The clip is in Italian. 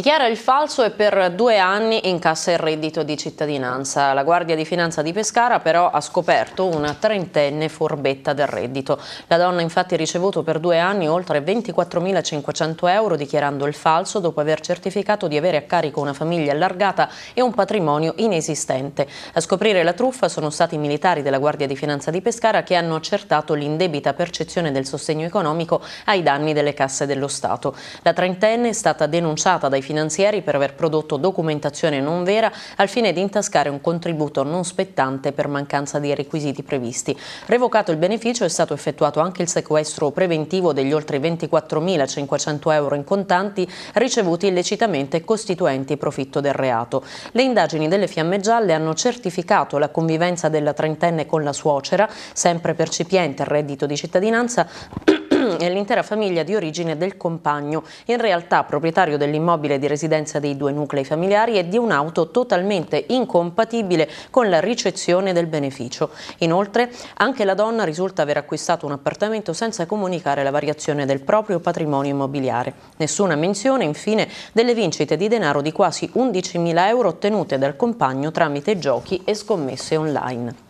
Dichiara il falso e per due anni incassa il reddito di cittadinanza. La Guardia di Finanza di Pescara però ha scoperto una trentenne forbetta del reddito. La donna infatti ha ricevuto per due anni oltre 24.500 euro dichiarando il falso dopo aver certificato di avere a carico una famiglia allargata e un patrimonio inesistente. A scoprire la truffa sono stati i militari della Guardia di Finanza di Pescara che hanno accertato l'indebita percezione del sostegno economico ai danni delle casse dello Stato. La trentenne è stata denunciata dai finanziari per aver prodotto documentazione non vera al fine di intascare un contributo non spettante per mancanza di requisiti previsti. Revocato il beneficio è stato effettuato anche il sequestro preventivo degli oltre 24.500 euro in contanti ricevuti illecitamente costituenti profitto del reato. Le indagini delle Fiamme Gialle hanno certificato la convivenza della trentenne con la suocera, sempre percipiente il reddito di cittadinanza, e l'intera famiglia di origine del compagno, in realtà proprietario dell'immobile di residenza dei due nuclei familiari e di un'auto totalmente incompatibile con la ricezione del beneficio. Inoltre anche la donna risulta aver acquistato un appartamento senza comunicare la variazione del proprio patrimonio immobiliare. Nessuna menzione infine delle vincite di denaro di quasi 11.000 euro ottenute dal compagno tramite giochi e scommesse online.